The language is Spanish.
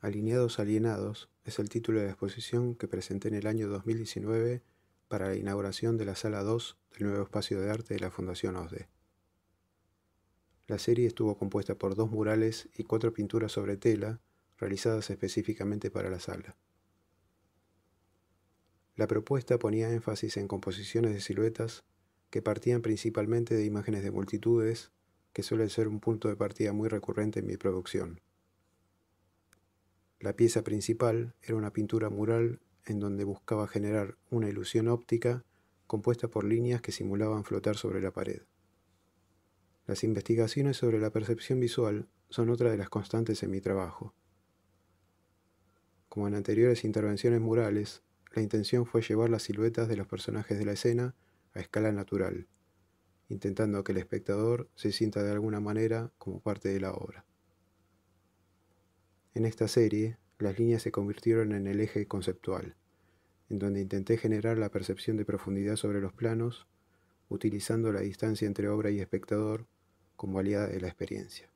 Alineados Alienados es el título de la exposición que presenté en el año 2019 para la inauguración de la Sala 2 del nuevo espacio de arte de la Fundación OSDE. La serie estuvo compuesta por dos murales y cuatro pinturas sobre tela realizadas específicamente para la sala. La propuesta ponía énfasis en composiciones de siluetas que partían principalmente de imágenes de multitudes, que suelen ser un punto de partida muy recurrente en mi producción. La pieza principal era una pintura mural en donde buscaba generar una ilusión óptica compuesta por líneas que simulaban flotar sobre la pared. Las investigaciones sobre la percepción visual son otra de las constantes en mi trabajo. Como en anteriores intervenciones murales, la intención fue llevar las siluetas de los personajes de la escena a escala natural, intentando que el espectador se sienta de alguna manera como parte de la obra. En esta serie, las líneas se convirtieron en el eje conceptual, en donde intenté generar la percepción de profundidad sobre los planos, utilizando la distancia entre obra y espectador como aliada de la experiencia.